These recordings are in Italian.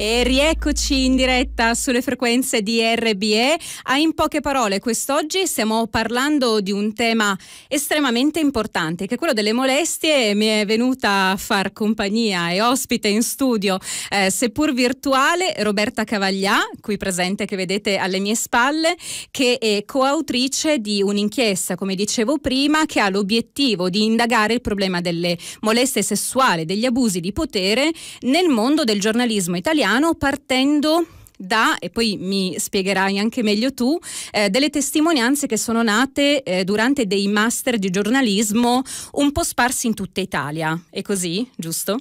E rieccoci in diretta sulle frequenze di RBE. A ah, in poche parole, quest'oggi stiamo parlando di un tema estremamente importante, che è quello delle molestie. Mi è venuta a far compagnia e ospite in studio, eh, seppur virtuale, Roberta Cavaglià, qui presente che vedete alle mie spalle, che è coautrice di un'inchiesta, come dicevo prima, che ha l'obiettivo di indagare il problema delle molestie sessuali, degli abusi di potere nel mondo del giornalismo italiano italiano partendo da, e poi mi spiegherai anche meglio tu, eh, delle testimonianze che sono nate eh, durante dei master di giornalismo un po' sparsi in tutta Italia. È così, giusto?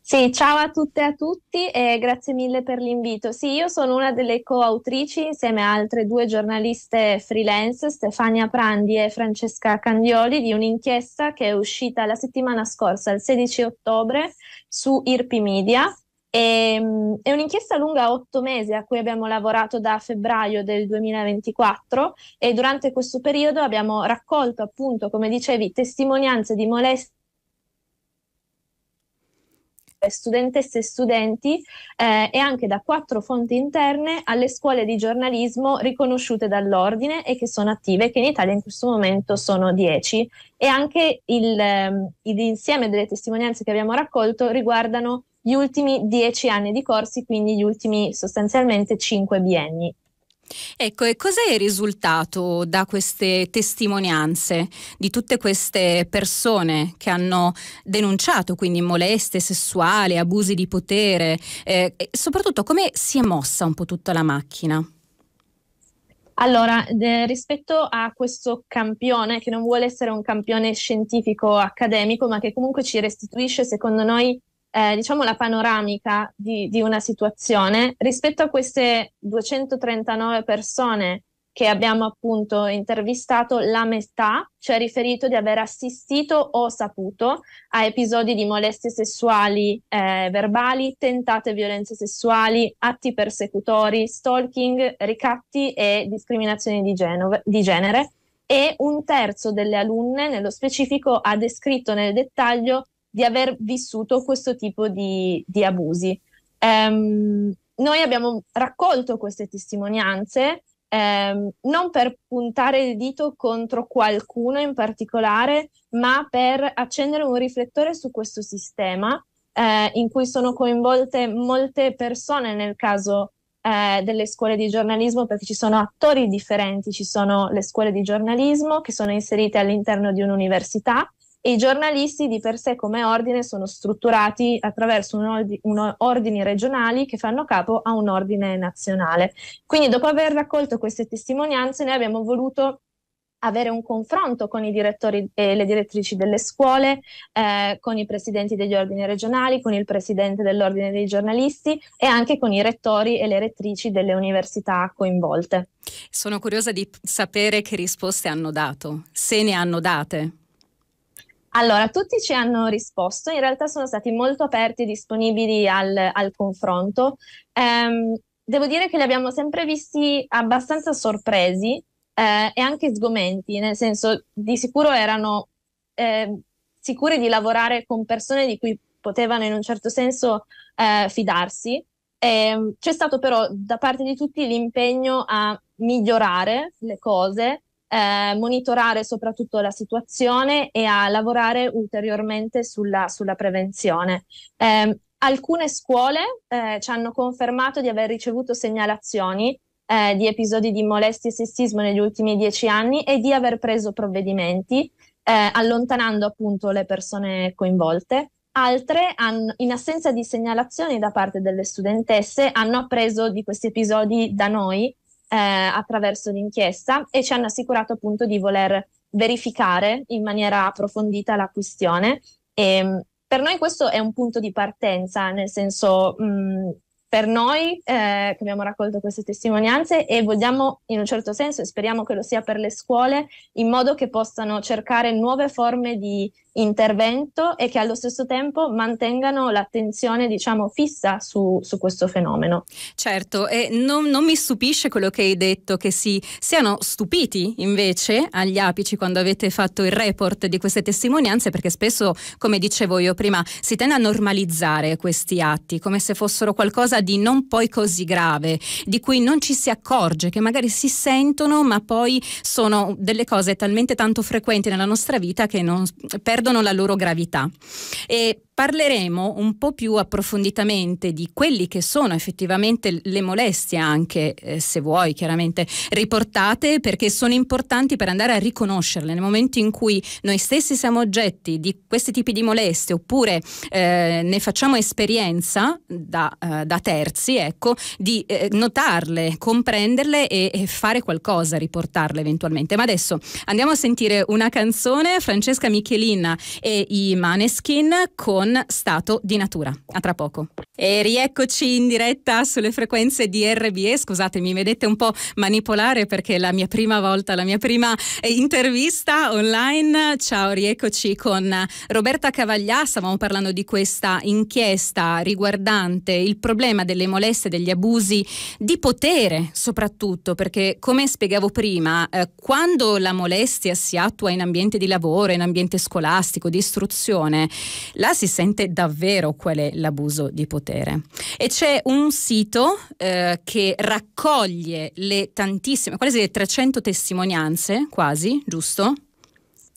Sì, ciao a tutte e a tutti e grazie mille per l'invito. Sì, io sono una delle coautrici insieme a altre due giornaliste freelance, Stefania Prandi e Francesca Candioli, di un'inchiesta che è uscita la settimana scorsa, il 16 ottobre, su Irpi Media, e, ehm, è un'inchiesta lunga otto mesi a cui abbiamo lavorato da febbraio del 2024 e durante questo periodo abbiamo raccolto appunto, come dicevi, testimonianze di molestie studentesse e studenti eh, e anche da quattro fonti interne alle scuole di giornalismo riconosciute dall'ordine e che sono attive, che in Italia in questo momento sono dieci. E anche il, eh, l'insieme delle testimonianze che abbiamo raccolto riguardano gli ultimi dieci anni di corsi, quindi gli ultimi sostanzialmente cinque bienni. Ecco, e cos'è il risultato da queste testimonianze di tutte queste persone che hanno denunciato quindi molestie sessuali, abusi di potere? Eh, soprattutto come si è mossa un po' tutta la macchina? Allora, de, rispetto a questo campione, che non vuole essere un campione scientifico accademico, ma che comunque ci restituisce, secondo noi, eh, diciamo la panoramica di, di una situazione rispetto a queste 239 persone che abbiamo appunto intervistato, la metà ci ha riferito di aver assistito o saputo a episodi di molestie sessuali eh, verbali, tentate violenze sessuali, atti persecutori, stalking, ricatti e discriminazioni di, geno- di genere e un terzo delle alunne nello specifico ha descritto nel dettaglio di aver vissuto questo tipo di, di abusi. Um, noi abbiamo raccolto queste testimonianze um, non per puntare il dito contro qualcuno in particolare, ma per accendere un riflettore su questo sistema eh, in cui sono coinvolte molte persone nel caso eh, delle scuole di giornalismo perché ci sono attori differenti, ci sono le scuole di giornalismo che sono inserite all'interno di un'università e i giornalisti di per sé come ordine sono strutturati attraverso un, ordi, un ordini regionali che fanno capo a un ordine nazionale. Quindi dopo aver raccolto queste testimonianze noi abbiamo voluto avere un confronto con i direttori e le direttrici delle scuole, eh, con i presidenti degli ordini regionali, con il presidente dell'ordine dei giornalisti e anche con i rettori e le rettrici delle università coinvolte. Sono curiosa di sapere che risposte hanno dato, se ne hanno date. Allora, tutti ci hanno risposto, in realtà sono stati molto aperti e disponibili al, al confronto. Ehm, devo dire che li abbiamo sempre visti abbastanza sorpresi eh, e anche sgomenti, nel senso di sicuro erano eh, sicuri di lavorare con persone di cui potevano in un certo senso eh, fidarsi. E, ehm, c'è stato però da parte di tutti l'impegno a migliorare le cose eh, monitorare soprattutto la situazione e a lavorare ulteriormente sulla, sulla prevenzione. Eh, alcune scuole eh, ci hanno confermato di aver ricevuto segnalazioni eh, di episodi di molestia e sessismo negli ultimi dieci anni e di aver preso provvedimenti eh, allontanando appunto le persone coinvolte. Altre, hanno, in assenza di segnalazioni da parte delle studentesse, hanno appreso di questi episodi da noi eh, attraverso l'inchiesta e ci hanno assicurato appunto di voler verificare in maniera approfondita la questione. E, ehm, per noi questo è un punto di partenza, nel senso mh, mm, per noi eh, che abbiamo raccolto queste testimonianze e vogliamo in un certo senso e speriamo che lo sia per le scuole in modo che possano cercare nuove forme di intervento e che allo stesso tempo mantengano l'attenzione diciamo fissa su, su questo fenomeno. Certo, e non, non, mi stupisce quello che hai detto, che si siano stupiti invece agli apici quando avete fatto il report di queste testimonianze, perché spesso, come dicevo io prima, si tende a normalizzare questi atti come se fossero qualcosa di non poi così grave, di cui non ci si accorge, che magari si sentono, ma poi sono delle cose talmente tanto frequenti nella nostra vita che non per perdono la loro gravità. E parleremo un po' più approfonditamente di quelli che sono effettivamente le molestie anche eh, se vuoi chiaramente riportate perché sono importanti per andare a riconoscerle nel momento in cui noi stessi siamo oggetti di questi tipi di molestie oppure eh, ne facciamo esperienza da, eh, da terzi ecco di eh, notarle comprenderle e, e fare qualcosa riportarle eventualmente ma adesso andiamo a sentire una canzone Francesca Michelin e i Maneskin con con Stato di Natura. A tra poco. E rieccoci in diretta sulle frequenze di RBE. Scusate, mi vedete un po' manipolare perché è la mia prima volta, la mia prima eh, intervista online. Ciao, rieccoci con Roberta Cavaglià. Stavamo parlando di questa inchiesta riguardante il problema delle molestie, degli abusi di potere, soprattutto perché, come spiegavo prima, eh, quando la molestia si attua in ambiente di lavoro, in ambiente scolastico, di istruzione, la si sente davvero qual è l'abuso di potere. E c'è un sito eh, che raccoglie le tantissime, quasi le 300 testimonianze, quasi, giusto?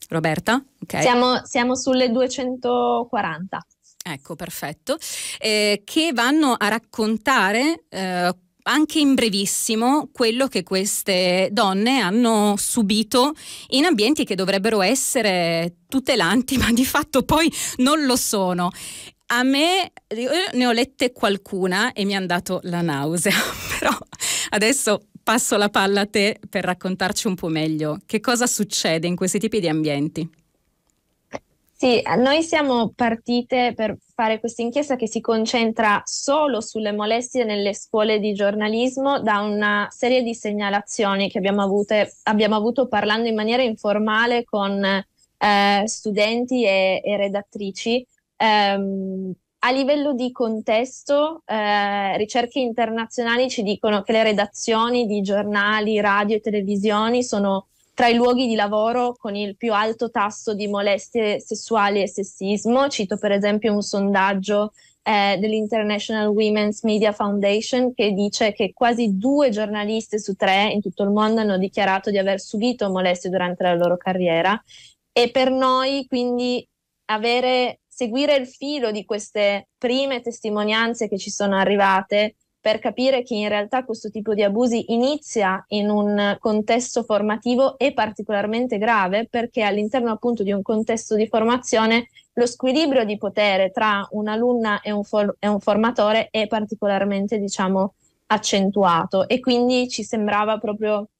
Roberta? Okay. Siamo, siamo sulle 240. Ecco, perfetto, eh, che vanno a raccontare eh, anche in brevissimo quello che queste donne hanno subito in ambienti che dovrebbero essere tutelanti, ma di fatto poi non lo sono. A me ne ho lette qualcuna e mi ha dato la nausea, però adesso passo la palla a te per raccontarci un po' meglio che cosa succede in questi tipi di ambienti. Sì, noi siamo partite per fare questa inchiesta che si concentra solo sulle molestie nelle scuole di giornalismo da una serie di segnalazioni che abbiamo, avute, abbiamo avuto parlando in maniera informale con eh, studenti e, e redattrici. Ehm, a livello di contesto, eh, ricerche internazionali ci dicono che le redazioni di giornali, radio e televisioni sono tra i luoghi di lavoro con il più alto tasso di molestie sessuali e sessismo. Cito per esempio un sondaggio eh, dell'International Women's Media Foundation che dice che quasi due giornaliste su tre in tutto il mondo hanno dichiarato di aver subito molestie durante la loro carriera e per noi quindi avere, seguire il filo di queste prime testimonianze che ci sono arrivate per capire che in realtà questo tipo di abusi inizia in un contesto formativo e particolarmente grave perché all'interno appunto di un contesto di formazione lo squilibrio di potere tra un'alunna e un, for- e un formatore è particolarmente diciamo accentuato e quindi ci sembrava proprio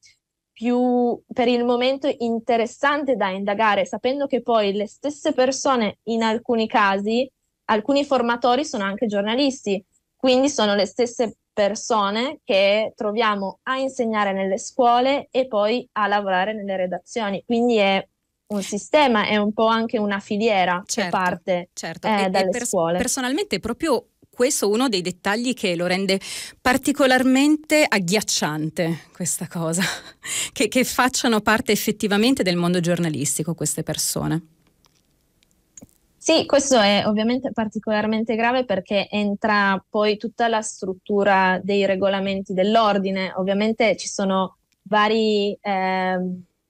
più per il momento interessante da indagare, sapendo che poi le stesse persone in alcuni casi, alcuni formatori sono anche giornalisti, quindi sono le stesse persone che troviamo a insegnare nelle scuole e poi a lavorare nelle redazioni. Quindi è un sistema, è un po' anche una filiera certo, che parte certo. eh, dalle pers- scuole. Personalmente proprio questo è uno dei dettagli che lo rende particolarmente agghiacciante, questa cosa, che, che facciano parte effettivamente del mondo giornalistico queste persone. Sì, questo è ovviamente particolarmente grave perché entra poi tutta la struttura dei regolamenti dell'ordine. Ovviamente ci sono vari... Eh,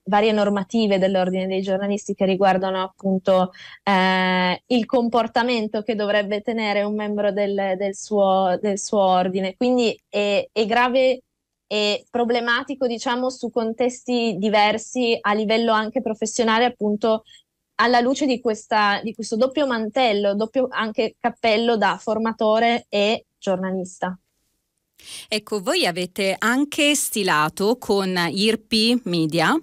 varie normative dell'ordine dei giornalisti che riguardano appunto eh, il comportamento che dovrebbe tenere un membro del, del, suo, del suo, ordine. Quindi è, è, grave e problematico, diciamo, su contesti diversi a livello anche professionale, appunto alla luce di, questa, di questo doppio mantello, doppio anche cappello da formatore e giornalista. Ecco, voi avete anche stilato con IRP Media,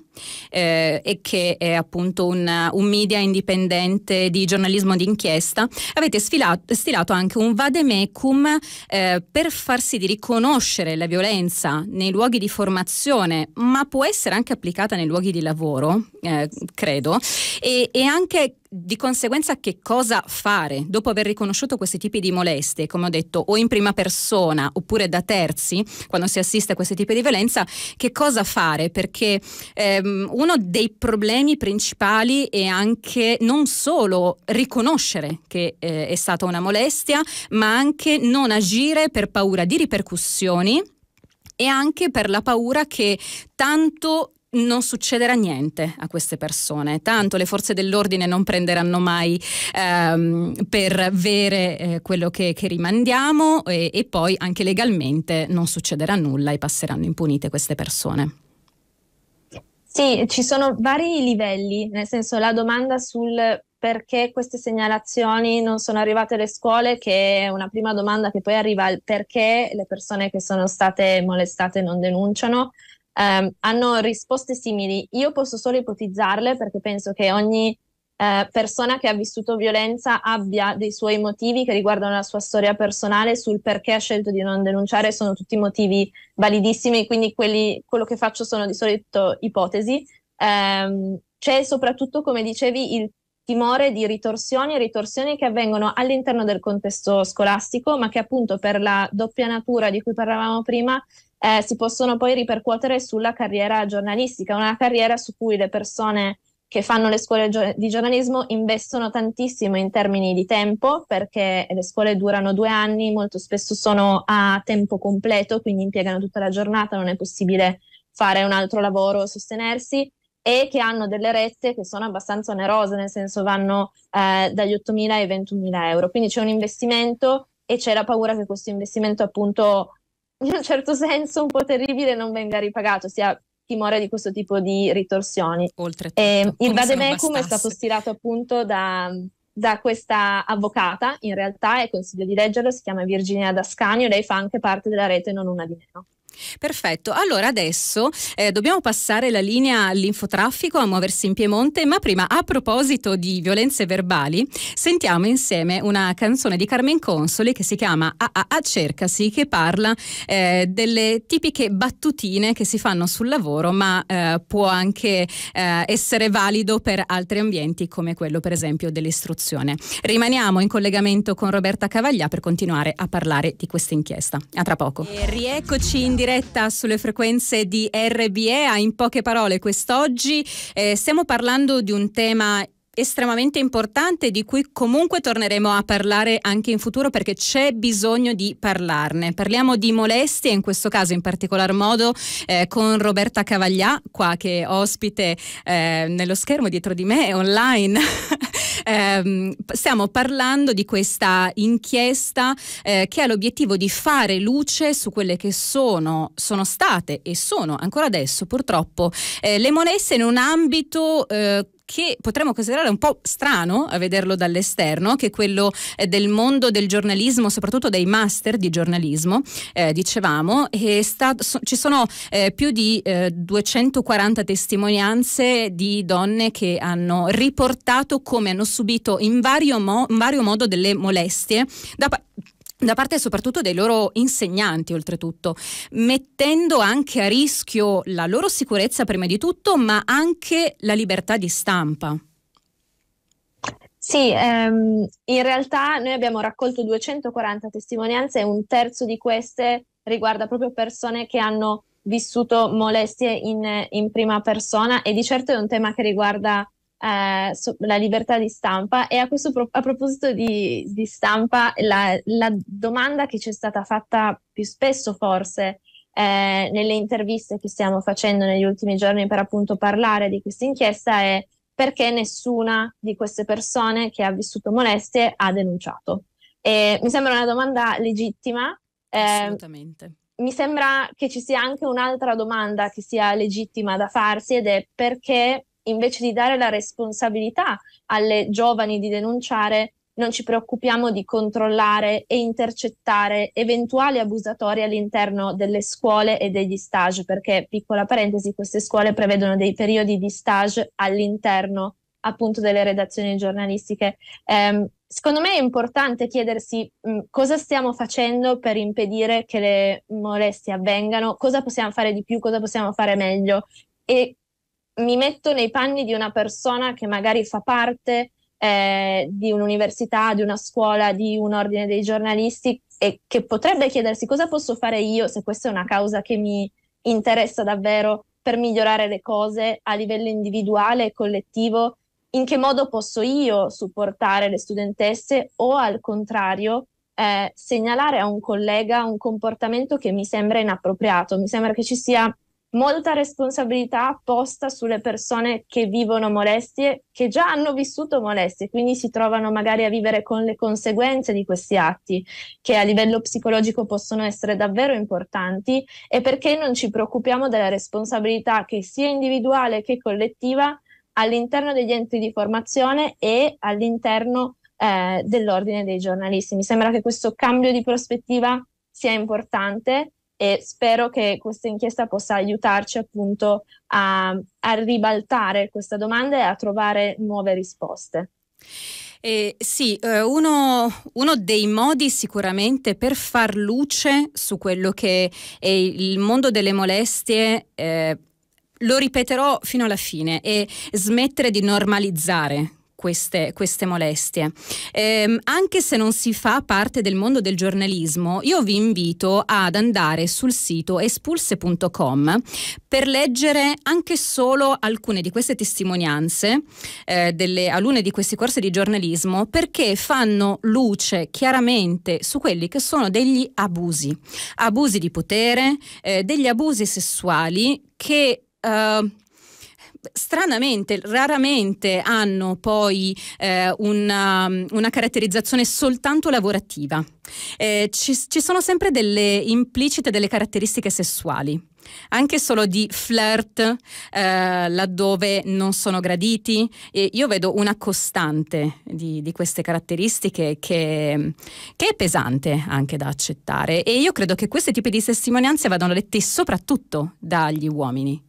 eh, che è appunto un, un, media indipendente di giornalismo d'inchiesta, avete sfilato, stilato anche un vademecum eh, per farsi di riconoscere la violenza nei luoghi di formazione, ma può essere anche applicata nei luoghi di lavoro, eh, credo, e, e anche di conseguenza che cosa fare dopo aver riconosciuto questi tipi di molestie, come ho detto, o in prima persona oppure da terzi, quando si assiste a questi tipi di violenza, che cosa fare? Perché ehm, uno dei problemi principali è anche non solo riconoscere che eh, è stata una molestia, ma anche non agire per paura di ripercussioni e anche per la paura che tanto non succederà niente a queste persone, tanto le forze dell'ordine non prenderanno mai ehm, per vere eh, quello che, che rimandiamo e, e poi anche legalmente non succederà nulla e passeranno impunite queste persone. Sì, ci sono vari livelli, nel senso la domanda sul perché queste segnalazioni non sono arrivate alle scuole, che è una prima domanda che poi arriva al perché le persone che sono state molestate non denunciano, eh, hanno risposte simili. Io posso solo ipotizzarle perché penso che ogni eh, persona che ha vissuto violenza abbia dei suoi motivi che riguardano la sua storia personale sul perché ha scelto di non denunciare, sono tutti motivi validissimi, quindi quelli, quello che faccio sono di solito ipotesi. Eh, c'è soprattutto, come dicevi, il timore di ritorsioni, ritorsioni che avvengono all'interno del contesto scolastico, ma che appunto per la doppia natura di cui parlavamo prima eh, si possono poi ripercuotere sulla carriera giornalistica, una carriera su cui le persone che fanno le scuole gio- di giornalismo investono tantissimo in termini di tempo perché le scuole durano due anni, molto spesso sono a tempo completo, quindi impiegano tutta la giornata, non è possibile fare un altro lavoro, sostenersi e che hanno delle rette che sono abbastanza onerose, nel senso vanno eh, dagli 8.000 ai 21.000 euro. Quindi c'è un investimento e c'è la paura che questo investimento appunto in un certo senso un po' terribile non venga ripagato, sia timore di questo tipo di ritorsioni. Oltretutto, eh, il vademecum è stato stilato appunto da, da, questa avvocata, in realtà, e consiglio di leggerlo, si chiama Virginia Dascanio, lei fa anche parte della rete Non Una di Meno. Perfetto, allora adesso eh, dobbiamo passare la linea all'infotraffico a muoversi in Piemonte, ma prima a proposito di violenze verbali sentiamo insieme una canzone di Carmen Consoli che si chiama a Cercasi che parla eh, delle tipiche battutine che si fanno sul lavoro ma eh, può anche eh, essere valido per altri ambienti come quello per esempio dell'istruzione. Rimaniamo in collegamento con Roberta Cavaglià per continuare a parlare di questa inchiesta. A tra poco. E rieccoci in diretta sulle frequenze di RBE In poche parole quest'oggi. Eh, stiamo parlando di un tema estremamente importante di cui comunque torneremo a parlare anche in futuro perché c'è bisogno di parlarne. Parliamo di molestie, in questo caso in particolar modo eh, con Roberta Cavaglià, qua che è ospite eh, nello schermo dietro di me online. Ehm, stiamo parlando di questa inchiesta eh, che ha l'obiettivo di fare luce su quelle che sono, sono state e sono ancora adesso purtroppo eh, le molestie in un ambito eh, che potremmo considerare un po' strano a eh, vederlo dall'esterno, che è quello eh, del mondo del giornalismo, soprattutto dei master di giornalismo, eh, dicevamo, sta, so, ci sono eh, più di eh, 240 testimonianze di donne che hanno riportato come hanno subito in vario, mo- in vario modo delle molestie da parte da parte soprattutto dei loro insegnanti oltretutto, mettendo anche a rischio la loro sicurezza prima di tutto, ma anche la libertà di stampa. Sì, ehm, in realtà noi abbiamo raccolto 240 testimonianze e un terzo di queste riguarda proprio persone che hanno vissuto molestie in, in prima persona e di certo è un tema che riguarda eh, la libertà di stampa e a, questo pro- a proposito di, di stampa la, la, domanda che ci è stata fatta più spesso forse eh, nelle interviste che stiamo facendo negli ultimi giorni per appunto parlare di questa inchiesta è perché nessuna di queste persone che ha vissuto molestie ha denunciato. E mi sembra una domanda legittima. Eh, Assolutamente. Mi sembra che ci sia anche un'altra domanda che sia legittima da farsi ed è perché invece di dare la responsabilità alle giovani di denunciare, non ci preoccupiamo di controllare e intercettare eventuali abusatori all'interno delle scuole e degli stage, perché, piccola parentesi, queste scuole prevedono dei periodi di stage all'interno appunto delle redazioni giornalistiche. Eh, secondo me è importante chiedersi mh, cosa stiamo facendo per impedire che le molestie avvengano, cosa possiamo fare di più, cosa possiamo fare meglio e mi metto nei panni di una persona che magari fa parte eh, di un'università, di una scuola, di un ordine dei giornalisti e che potrebbe chiedersi cosa posso fare io se questa è una causa che mi interessa davvero per migliorare le cose a livello individuale e collettivo, in che modo posso io supportare le studentesse o al contrario eh, segnalare a un collega un comportamento che mi sembra inappropriato, mi sembra che ci sia molta responsabilità posta sulle persone che vivono molestie, che già hanno vissuto molestie, quindi si trovano magari a vivere con le conseguenze di questi atti, che a livello psicologico possono essere davvero importanti, e perché non ci preoccupiamo della responsabilità che sia individuale che collettiva all'interno degli enti di formazione e all'interno eh, dell'ordine dei giornalisti. Mi sembra che questo cambio di prospettiva sia importante e spero che questa inchiesta possa aiutarci appunto a, a ribaltare questa domanda e a trovare nuove risposte. Eh, sì, eh, uno, uno, dei modi sicuramente per far luce su quello che è il mondo delle molestie. Eh, lo ripeterò fino alla fine è smettere di normalizzare queste, queste molestie. Eh, anche se non si fa parte del mondo del giornalismo, io vi invito ad andare sul sito espulse.com per leggere anche solo alcune di queste testimonianze eh, delle alunne di questi corsi di giornalismo perché fanno luce chiaramente su quelli che sono degli abusi, abusi di potere, eh, degli abusi sessuali che Uh, stranamente, raramente hanno poi eh, una, um, una, caratterizzazione soltanto lavorativa. Eh, ci, ci sono sempre delle implicite delle caratteristiche sessuali anche solo di flirt eh, laddove non sono graditi. E io vedo una costante di, di queste caratteristiche che, che, è pesante anche da accettare e io credo che questi tipi di testimonianze vadano lette soprattutto dagli uomini.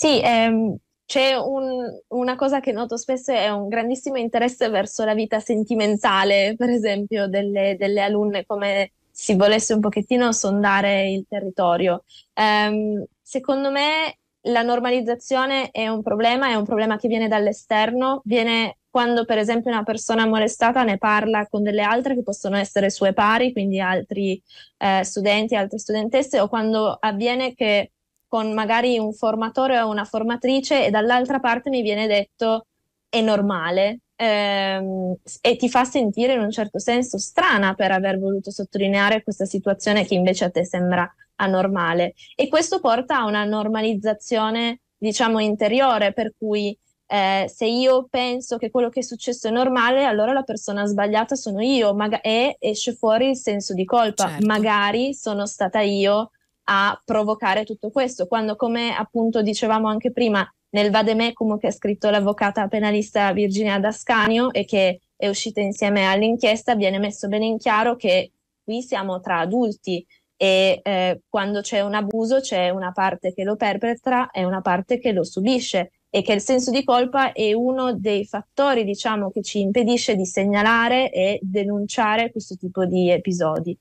Sì, ehm, c'è un, una cosa che noto spesso è un grandissimo interesse verso la vita sentimentale, per esempio, delle, delle alunne, come si volesse un pochettino sondare il territorio. Ehm, secondo me la normalizzazione è un problema, è un problema che viene dall'esterno, viene quando per esempio una persona molestata ne parla con delle altre che possono essere sue pari, quindi altri eh, studenti, altre studentesse, o quando avviene che con magari un formatore o una formatrice e dall'altra parte mi viene detto è normale ehm, e ti fa sentire in un certo senso strana per aver voluto sottolineare questa situazione che invece a te sembra anormale e questo porta a una normalizzazione diciamo interiore per cui eh, se io penso che quello che è successo è normale, allora la persona sbagliata sono io maga- e esce fuori il senso di colpa. Certo. Magari sono stata io a provocare tutto questo, quando come appunto dicevamo anche prima nel Vademecum che ha scritto l'avvocata penalista Virginia Dascanio e che è uscita insieme all'inchiesta, viene messo bene in chiaro che qui siamo tra adulti e eh, quando c'è un abuso c'è una parte che lo perpetra e una parte che lo subisce e che il senso di colpa è uno dei fattori diciamo che ci impedisce di segnalare e denunciare questo tipo di episodi.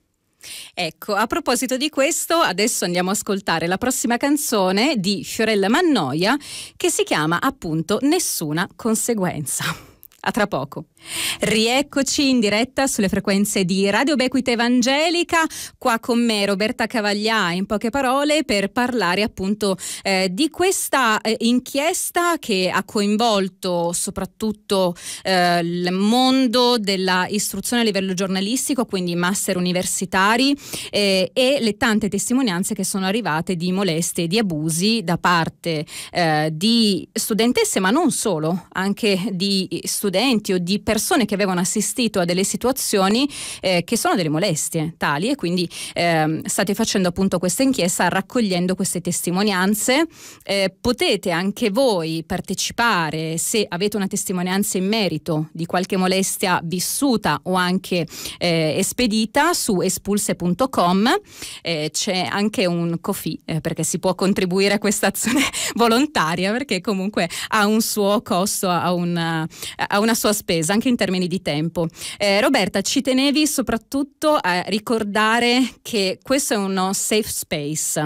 Ecco, a proposito di questo, adesso andiamo a ascoltare la prossima canzone di Fiorella Mannoia che si chiama appunto Nessuna conseguenza. A tra poco. Rieccoci in diretta sulle frequenze di Radio Bequita Evangelica, qua con me Roberta Cavaglià in poche parole per parlare appunto eh, di questa eh, inchiesta che ha coinvolto soprattutto eh, il mondo dell'istruzione a livello giornalistico, quindi master universitari eh, e le tante testimonianze che sono arrivate di molestie e di abusi da parte eh, di studentesse, ma non solo, anche di studenti o di persone che avevano assistito a delle situazioni eh, che sono delle molestie tali e quindi eh, state facendo appunto questa inchiesta raccogliendo queste testimonianze. Eh, potete anche voi partecipare se avete una testimonianza in merito di qualche molestia vissuta o anche eh, espedita su espulse.com. Eh, c'è anche un cofi eh, perché si può contribuire a questa azione volontaria perché comunque ha un suo costo, ha una, ha una sua spesa anche in termini di tempo. Eh, Roberta, ci tenevi soprattutto a ricordare che questo è uno safe space,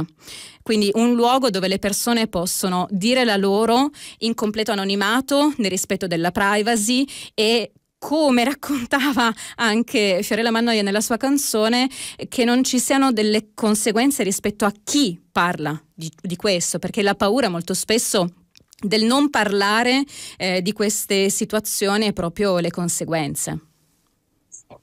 quindi un luogo dove le persone possono dire la loro in completo anonimato, nel rispetto della privacy e come raccontava anche Fiorella Mannoia nella sua canzone, che non ci siano delle conseguenze rispetto a chi parla di, di questo, perché la paura molto spesso del non parlare eh, di queste situazioni e proprio le conseguenze.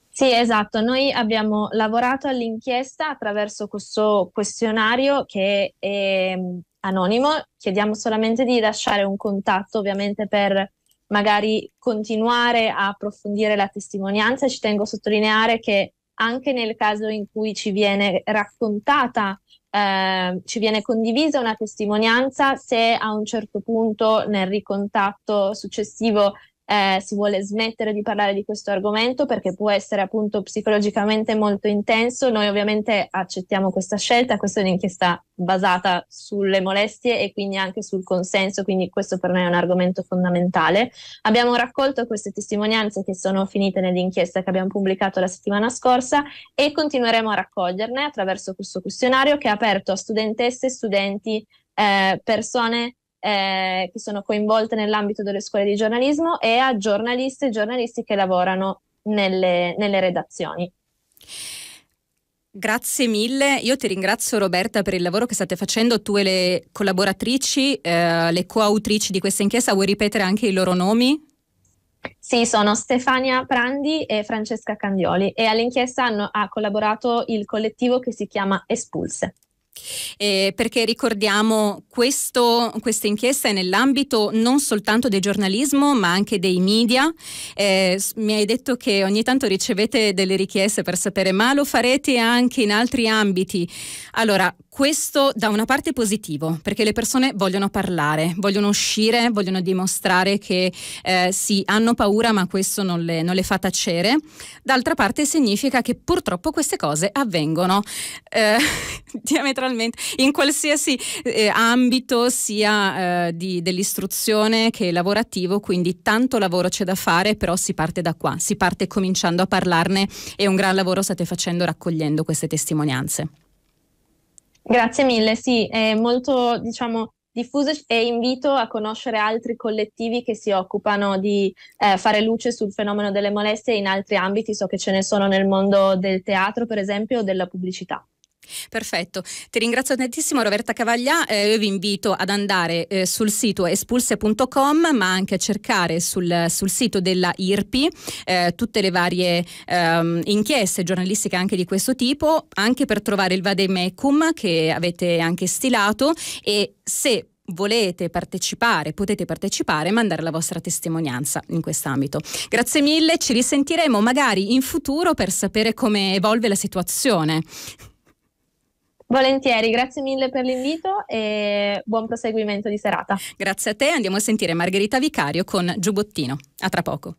Sì, esatto. Noi abbiamo lavorato all'inchiesta attraverso questo questionario che è mm, anonimo. Chiediamo solamente di lasciare un contatto, ovviamente, per magari continuare a approfondire la testimonianza. Ci tengo a sottolineare che anche nel caso in cui ci viene raccontata Ehm, ci viene condivisa una testimonianza se a un certo punto nel ricontatto successivo eh, si vuole smettere di parlare di questo argomento perché può essere appunto psicologicamente molto intenso. Noi ovviamente accettiamo questa scelta, questa è un'inchiesta basata sulle molestie e quindi anche sul consenso, quindi questo per noi è un argomento fondamentale. Abbiamo raccolto queste testimonianze che sono finite nell'inchiesta che abbiamo pubblicato la settimana scorsa e continueremo a raccoglierne attraverso questo questionario che è aperto a studentesse, studenti, eh, persone eh, che sono coinvolte nell'ambito delle scuole di giornalismo e a giornaliste e giornalisti che lavorano nelle, nelle redazioni. Grazie mille, io ti ringrazio Roberta per il lavoro che state facendo, tu e le collaboratrici, eh, le coautrici di questa inchiesta, vuoi ripetere anche i loro nomi? Sì, sono Stefania Prandi e Francesca Candioli e all'inchiesta hanno, ha collaborato il collettivo che si chiama Espulse eh, perché ricordiamo questo, questa inchiesta è nell'ambito non soltanto del giornalismo ma anche dei media. Eh, mi hai detto che ogni tanto ricevete delle richieste per sapere ma lo farete anche in altri ambiti. Allora, questo da una parte è positivo, perché le persone vogliono parlare, vogliono uscire, vogliono dimostrare che eh, sì, hanno paura, ma questo non le, non le, fa tacere. D'altra parte significa che purtroppo queste cose avvengono eh, diametralmente in qualsiasi eh, ambito, sia eh, di, dell'istruzione che lavorativo, quindi tanto lavoro c'è da fare, però si parte da qua, si parte cominciando a parlarne e un gran lavoro state facendo raccogliendo queste testimonianze. Grazie mille, sì, è molto diciamo, diffuso e invito a conoscere altri collettivi che si occupano di eh, fare luce sul fenomeno delle molestie in altri ambiti, so che ce ne sono nel mondo del teatro per esempio o della pubblicità. Perfetto, ti ringrazio tantissimo Roberta Cavaglià, eh, io vi invito ad andare eh, sul sito espulse.com ma anche a cercare sul, sul sito della IRPI eh, tutte le varie ehm, inchieste giornalistiche anche di questo tipo, anche per trovare il vademecum che avete anche stilato e se volete partecipare, potete partecipare e mandare la vostra testimonianza in quest'ambito. Grazie mille, ci risentiremo magari in futuro per sapere come evolve la situazione. Volentieri, grazie mille per l'invito e buon proseguimento di serata. Grazie a te, andiamo a sentire Margherita Vicario con Giubottino. A tra poco.